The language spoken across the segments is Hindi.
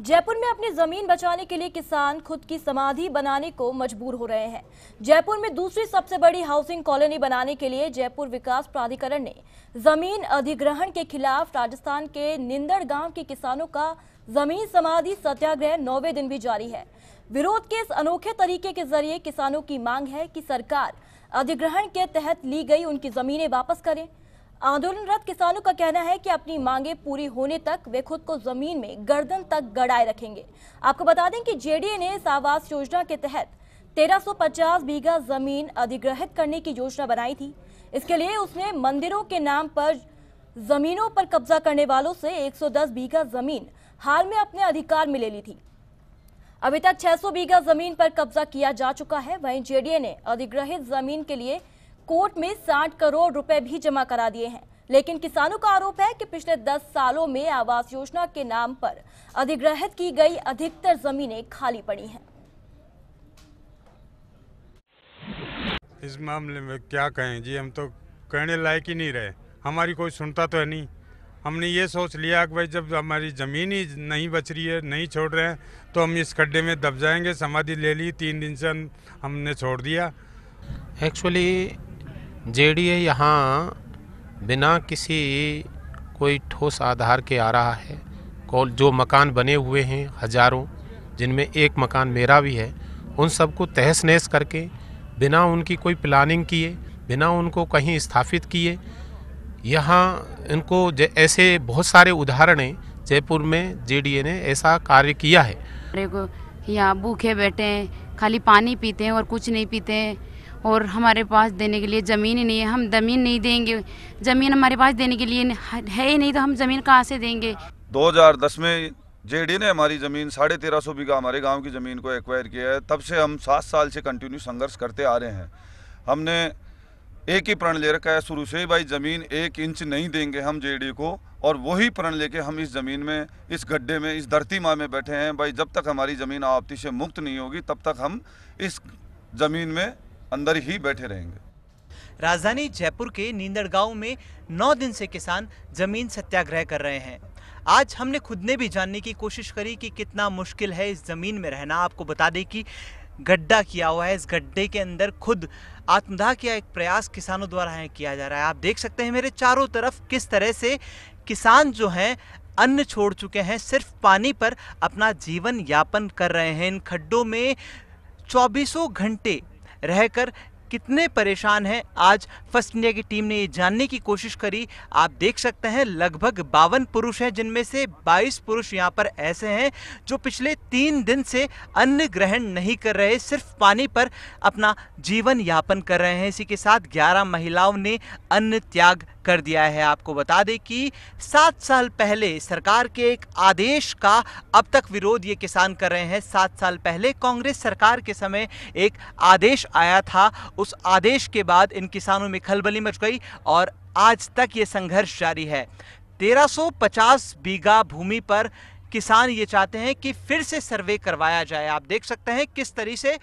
जयपुर में अपनी जमीन बचाने के लिए किसान खुद की समाधि बनाने को मजबूर हो रहे हैं जयपुर में दूसरी सबसे बड़ी हाउसिंग कॉलोनी बनाने के लिए जयपुर विकास प्राधिकरण ने जमीन अधिग्रहण के खिलाफ राजस्थान के निंदड़ गांव के किसानों का जमीन समाधि सत्याग्रह नौवे दिन भी जारी है विरोध के इस अनोखे तरीके के जरिए किसानों की मांग है की सरकार अधिग्रहण के तहत ली गई उनकी जमीने वापस करें आंदोलनरत किसानों का कहना है कि अपनी मांगे पूरी होने तक वे खुद को जमीन में गर्दन तक गड़ाए रखेंगे आपको बता दें कि जेडीए ने इस आवास योजना के तहत 1350 बीघा जमीन अधिग्रहित करने की योजना बनाई थी इसके लिए उसने मंदिरों के नाम पर जमीनों पर कब्जा करने वालों से 110 बीघा जमीन हाल में अपने अधिकार में ले ली थी अभी तक छह बीघा जमीन पर कब्जा किया जा चुका है वही जेडीए ने अधिग्रहित जमीन के लिए कोर्ट में साठ करोड़ रुपए भी जमा करा दिए हैं लेकिन किसानों का आरोप है कि पिछले 10 सालों में आवास योजना के नाम पर अधिग्रहित की गई अधिकतर जमीनें खाली पड़ी हैं इस मामले में क्या कहें जी हम तो कहने लायक ही नहीं रहे हमारी कोई सुनता तो है नहीं हमने ये सोच लिया कि भाई जब हमारी ज़मीन ही नहीं बच रही है नहीं छोड़ रहे हैं तो हम इस खड्डे में दब जाएंगे समाधि ले ली तीन दिन से हमने छोड़ दिया एक्चुअली जे डी ए यहाँ बिना किसी कोई ठोस आधार के आ रहा है कॉल जो मकान बने हुए हैं हज़ारों जिनमें एक मकान मेरा भी है उन सबको तहस नहस करके बिना उनकी कोई प्लानिंग किए बिना उनको कहीं स्थापित किए यहाँ इनको ऐसे बहुत सारे उदाहरण हैं जयपुर में जेडीए ने ऐसा कार्य किया है यहाँ भूखे बैठे हैं खाली पानी पीते हैं और कुछ नहीं पीते हैं और हमारे पास देने के लिए ज़मीन ही नहीं है हम ज़मीन नहीं देंगे ज़मीन हमारे पास देने के लिए है ही नहीं तो हम ज़मीन कहाँ से देंगे 2010 में जे ने हमारी ज़मीन साढ़े तेरह सौ बीघा हमारे गांव की ज़मीन को एक्वायर किया है तब से हम सात साल से कंटिन्यू संघर्ष करते आ रहे हैं हमने एक ही प्रण ले रखा है शुरू से भाई ज़मीन एक इंच नहीं देंगे हम जे को और वही प्रण लेके हम इस ज़मीन में इस गड्ढे में इस धरती माँ में बैठे हैं भाई जब तक हमारी ज़मीन आपत्ति से मुक्त नहीं होगी तब तक हम इस ज़मीन में अंदर ही बैठे रहेंगे राजधानी जयपुर के नींदड़गांव में नौ दिन से किसान जमीन सत्याग्रह कर रहे हैं आज हमने खुद ने भी जानने की कोशिश करी कि कितना मुश्किल है इस ज़मीन में रहना आपको बता दें कि गड्ढा किया हुआ है इस गड्ढे के अंदर खुद आत्मदाह का एक प्रयास किसानों द्वारा है किया जा रहा है आप देख सकते हैं मेरे चारों तरफ किस तरह से किसान जो हैं अन्न छोड़ चुके हैं सिर्फ पानी पर अपना जीवन यापन कर रहे हैं इन खड्डों में चौबीसों घंटे रहकर कितने परेशान हैं आज फर्स्ट इंडिया की टीम ने ये जानने की कोशिश करी आप देख सकते हैं लगभग बावन पुरुष हैं जिनमें से 22 पुरुष यहाँ पर ऐसे हैं जो पिछले तीन दिन से अन्न ग्रहण नहीं कर रहे सिर्फ पानी पर अपना जीवन यापन कर रहे हैं इसी के साथ 11 महिलाओं ने अन्न त्याग कर दिया है आपको बता दें कि सात साल पहले सरकार के एक आदेश का अब तक विरोध ये किसान कर रहे हैं सात साल पहले कांग्रेस सरकार के समय एक आदेश आया था उस आदेश के बाद इन किसानों में खलबली मच गई और आज तक ये संघर्ष जारी है 1350 बीघा भूमि पर किसान ये चाहते हैं कि फिर से सर्वे करवाया जाए आप देख सकते हैं किस तरीके से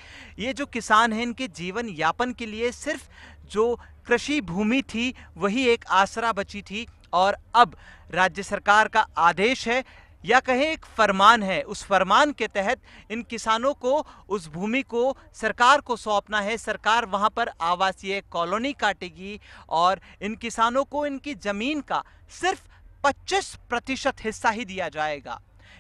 ये जो किसान हैं इनके जीवन यापन के लिए सिर्फ जो कृषि भूमि थी वही एक आसरा बची थी और अब राज्य सरकार का आदेश है या कहें एक फरमान है उस फरमान के तहत इन किसानों को उस भूमि को सरकार को सौंपना है सरकार वहां पर आवासीय कॉलोनी काटेगी और इन किसानों को इनकी ज़मीन का सिर्फ 25 प्रतिशत हिस्सा ही दिया जाएगा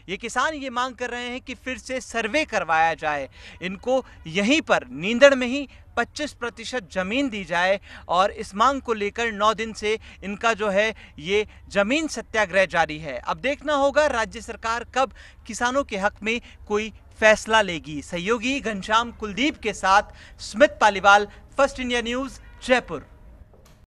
ये किसान ये मांग कर रहे हैं कि फिर से सर्वे करवाया जाए इनको यहीं पर नींदड़ में ही 25 प्रतिशत ज़मीन दी जाए और इस मांग को लेकर नौ दिन से इनका जो है ये ज़मीन सत्याग्रह जारी है अब देखना होगा राज्य सरकार कब किसानों के हक में कोई फैसला लेगी सहयोगी घनश्याम कुलदीप के साथ Smit Paliwal First India News Jaipur